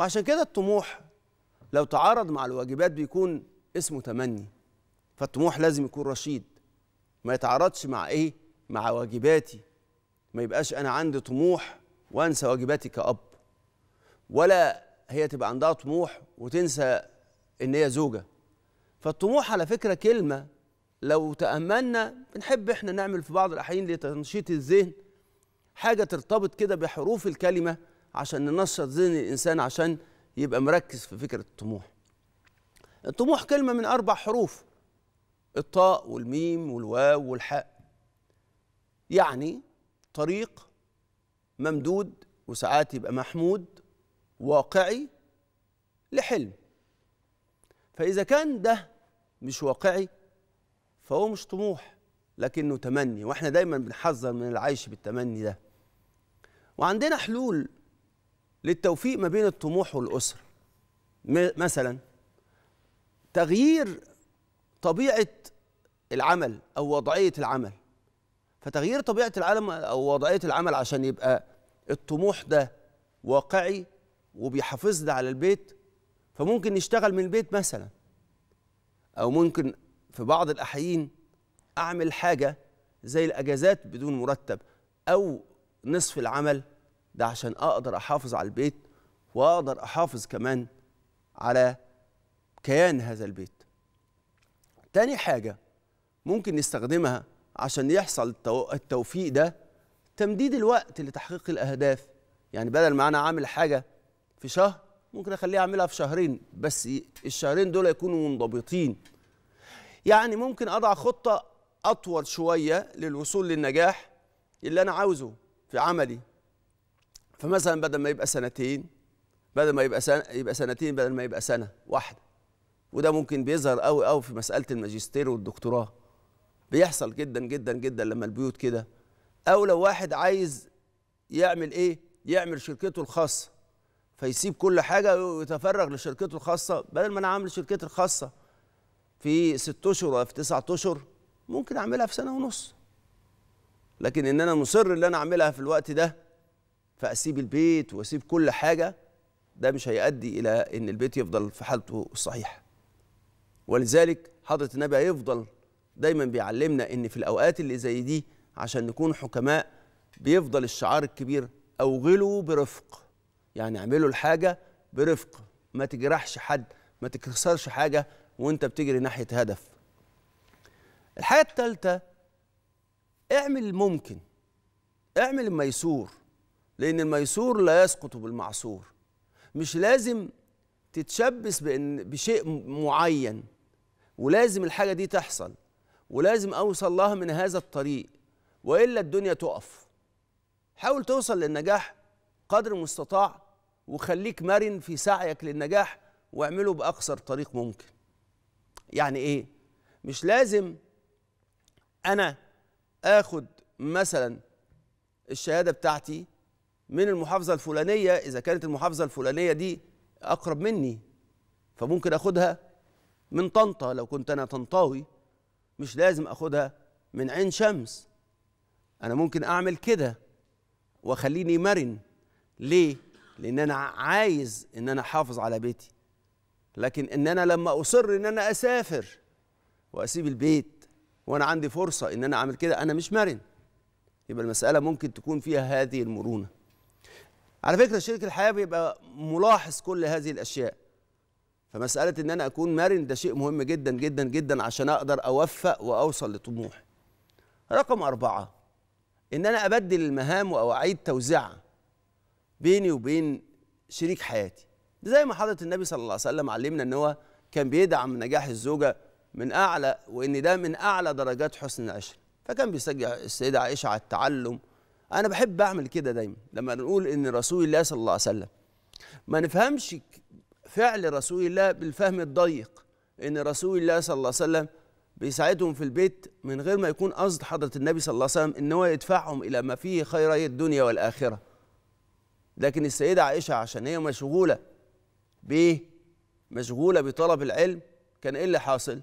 وعشان كده الطموح لو تعارض مع الواجبات بيكون اسمه تمني فالطموح لازم يكون رشيد ما يتعارضش مع ايه مع واجباتي ما يبقاش انا عندي طموح وانسى واجباتي كاب ولا هي تبقى عندها طموح وتنسى ان هي زوجه فالطموح على فكره كلمه لو تاملنا بنحب احنا نعمل في بعض الاحيان لتنشيط الذهن حاجه ترتبط كده بحروف الكلمه عشان ننشط ذهن الانسان عشان يبقى مركز في فكره الطموح الطموح كلمه من اربع حروف الطاء والميم والواو والحاء يعني طريق ممدود وساعات يبقى محمود واقعي لحلم فاذا كان ده مش واقعي فهو مش طموح لكنه تمني واحنا دايما بنحذر من العيش بالتمني ده وعندنا حلول للتوفيق ما بين الطموح والأسر مثلا تغيير طبيعة العمل أو وضعية العمل فتغيير طبيعة العالم أو وضعية العمل عشان يبقى الطموح ده واقعي وبيحافظنا على البيت فممكن نشتغل من البيت مثلا أو ممكن في بعض الأحيين أعمل حاجة زي الأجازات بدون مرتب أو نصف العمل ده عشان اقدر احافظ على البيت واقدر احافظ كمان على كيان هذا البيت تاني حاجه ممكن نستخدمها عشان يحصل التوفيق ده تمديد الوقت لتحقيق الاهداف يعني بدل ما انا عامل حاجه في شهر ممكن اخليها اعملها في شهرين بس الشهرين دول يكونوا منضبطين يعني ممكن اضع خطه اطول شويه للوصول للنجاح اللي انا عاوزه في عملي فمثلا بدل ما يبقى سنتين بدل ما يبقى سنة يبقى سنتين بدل ما يبقى سنة واحدة وده ممكن بيظهر قوي قوي في مسألة الماجستير والدكتوراه بيحصل جدا جدا جدا لما البيوت كده أو لو واحد عايز يعمل إيه يعمل شركته الخاصة فيسيب كل حاجة ويتفرغ لشركته الخاصة بدل ما أنا عامل شركتي الخاصة في ست أشهر ولا في تسعة أشهر ممكن أعملها في سنة ونص لكن إن أنا مصر إن أنا أعملها في الوقت ده فاسيب البيت واسيب كل حاجه ده مش هيؤدي الى ان البيت يفضل في حالته الصحيحه ولذلك حضره النبي هيفضل دايما بيعلمنا ان في الاوقات اللي زي دي عشان نكون حكماء بيفضل الشعار الكبير اوغلوا برفق يعني اعملوا الحاجه برفق ما تجرحش حد ما تكسرش حاجه وانت بتجري ناحيه هدف الحاجه الثالثه اعمل الممكن اعمل الميسور لأن الميسور لا يسقط بالمعصور مش لازم تتشبث بإن بشيء معين ولازم الحاجة دي تحصل ولازم أوصل لها من هذا الطريق وإلا الدنيا تقف حاول توصل للنجاح قدر المستطاع وخليك مرن في سعيك للنجاح واعمله بأقصر طريق ممكن يعني إيه؟ مش لازم أنا آخد مثلا الشهادة بتاعتي من المحافظة الفلانية إذا كانت المحافظة الفلانية دي أقرب مني فممكن أخدها من طنطا لو كنت أنا طنطاوي مش لازم أخدها من عين شمس أنا ممكن أعمل كده وأخليني مرن ليه؟ لأن أنا عايز إن أنا أحافظ على بيتي لكن إن أنا لما أصر إن أنا أسافر وأسيب البيت وأنا عندي فرصة إن أنا أعمل كده أنا مش مرن يبقى المسألة ممكن تكون فيها هذه المرونة على فكره شريك الحياه بيبقى ملاحظ كل هذه الاشياء فمساله ان انا اكون مرن ده شيء مهم جدا جدا جدا عشان اقدر اوفق واوصل لطموحي رقم أربعة إن أنا أبدل المهام وأعيد توزيعها بيني وبين شريك حياتي زي ما حضرة النبي صلى الله عليه وسلم علمنا إن هو كان بيدعم نجاح الزوجة من أعلى وإن ده من أعلى درجات حسن العشرة فكان بيشجع السيدة عائشة على التعلم انا بحب اعمل كده دايما لما نقول ان رسول الله صلى الله عليه وسلم ما نفهمش فعل رسول الله بالفهم الضيق ان رسول الله صلى الله عليه وسلم بيساعدهم في البيت من غير ما يكون قصد حضره النبي صلى الله عليه وسلم ان هو يدفعهم الى ما فيه خيري الدنيا والاخره لكن السيده عائشه عشان هي مشغوله بايه مشغوله بطلب العلم كان ايه اللي حاصل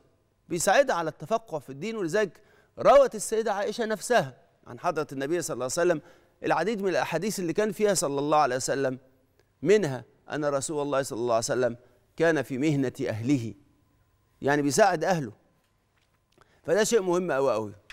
بيساعدها على التفقه في الدين ولذلك روت السيده عائشه نفسها عن حضرة النبي صلى الله عليه وسلم العديد من الأحاديث اللي كان فيها صلى الله عليه وسلم منها أن رسول الله صلى الله عليه وسلم كان في مهنة أهله يعني بيساعد أهله فده شيء مهم أوي أوي